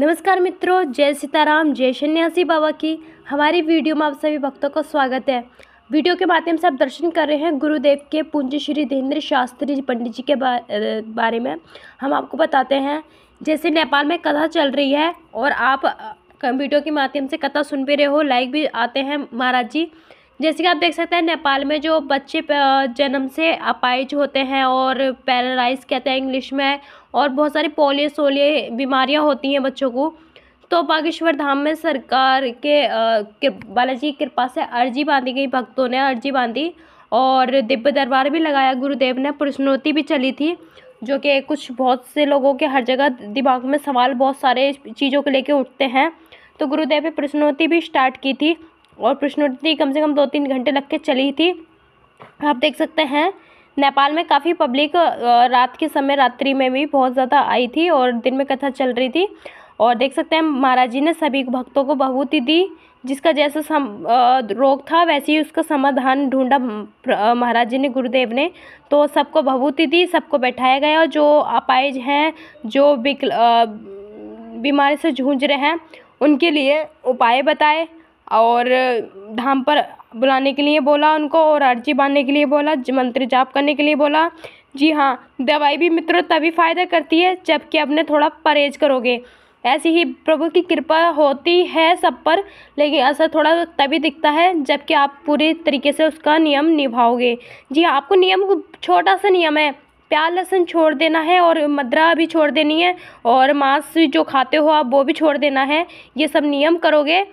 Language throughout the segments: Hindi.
नमस्कार मित्रों जय सीताराम जय सन्यासी बाबा की हमारी वीडियो में आप सभी भक्तों का स्वागत है वीडियो के माध्यम से आप दर्शन कर रहे हैं गुरुदेव के पूंज श्री धीन्द्र शास्त्री पंडित जी के बारे में हम आपको बताते हैं जैसे नेपाल में कथा चल रही है और आप वीडियो के माध्यम से कथा सुन भी रहे हो लाइक भी आते हैं महाराज जी जैसे कि आप देख सकते हैं नेपाल में जो बच्चे जन्म से अपाइज होते हैं और पैरालाइज कहते हैं इंग्लिश में और बहुत सारी पोलियो सोलियो बीमारियाँ होती हैं बच्चों को तो बागेश्वर धाम में सरकार के बालाजी की कृपा से अर्जी बांधी गई भक्तों ने अर्जी बांधी और दिव्य दरबार भी लगाया गुरुदेव ने प्रश्नोत्ती भी चली थी जो कि कुछ बहुत से लोगों के हर जगह दिमाग में सवाल बहुत सारे चीज़ों को लेके उठते हैं तो गुरुदेव ने प्रश्नोत्ती भी स्टार्ट की थी और प्रश्नोत्तरी कम से कम दो तीन घंटे लग के चली थी आप देख सकते हैं नेपाल में काफ़ी पब्लिक रात के समय रात्रि में भी बहुत ज़्यादा आई थी और दिन में कथा चल रही थी और देख सकते हैं महाराज जी ने सभी भक्तों को बहूति दी जिसका जैसा सम रोग था वैसे ही उसका समाधान ढूंढा महाराज जी ने गुरुदेव ने तो सबको बहूति दी सबको बैठाया गया और जो अपाइज हैं जो बीमारी से जूझ रहे हैं उनके लिए उपाय बताए और धाम पर बुलाने के लिए बोला उनको और अर्ज़ी बांधने के लिए बोला मंत्र जाप करने के लिए बोला जी हाँ दवाई भी मित्रों तभी फ़ायदा करती है जबकि अपने थोड़ा परहेज करोगे ऐसी ही प्रभु की कृपा होती है सब पर लेकिन असर थोड़ा तभी दिखता है जबकि आप पूरी तरीके से उसका नियम निभाओगे जी हाँ आपको नियम छोटा सा नियम है प्याज लहसुन छोड़ देना है और मदरा भी छोड़ देनी है और मांस जो खाते हो आप वो भी छोड़ देना है ये सब नियम करोगे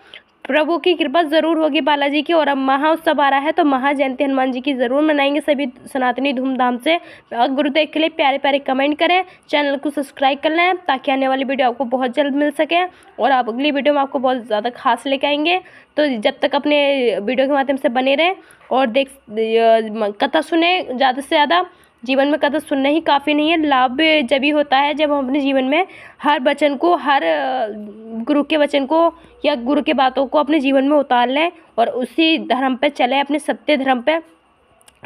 प्रभु की कृपा जरूर होगी बालाजी की और अब महाउत्सव आ रहा है तो महाजयंती हनुमान जी की ज़रूर मनाएंगे सभी सनातनी धूमधाम से और गुरुदेव के लिए प्यारे प्यारे कमेंट करें चैनल को सब्सक्राइब कर लें ताकि आने वाली वीडियो आपको बहुत जल्द मिल सके और आप अगली वीडियो में आपको बहुत ज़्यादा खास लेके आएंगे तो जब तक अपने वीडियो के माध्यम से बने रहें और देख कथा सुने ज़्यादा से ज़्यादा जीवन में कदर सुनना ही काफ़ी नहीं है लाभ जब ही होता है जब हम अपने जीवन में हर वचन को हर गुरु के वचन को या गुरु के बातों को अपने जीवन में उतार लें और उसी धर्म पर चलें अपने सत्य धर्म पर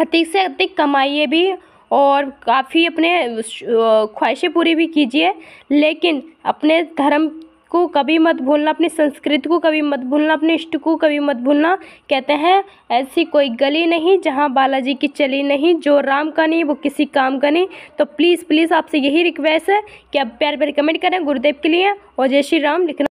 अधिक से अधिक कमाइए भी और काफ़ी अपने ख्वाहिशें पूरी भी कीजिए लेकिन अपने धर्म को कभी मत भूलना अपनी संस्कृति को कभी मत भूलना अपने इष्ट को कभी मत भूलना कहते हैं ऐसी कोई गली नहीं जहाँ बालाजी की चली नहीं जो राम का नहीं वो किसी काम का नहीं तो प्लीज़ प्लीज़ आपसे यही रिक्वेस्ट है कि आप प्यार प्यार कमेंट करें गुरुदेव के लिए और जय श्री राम लिखना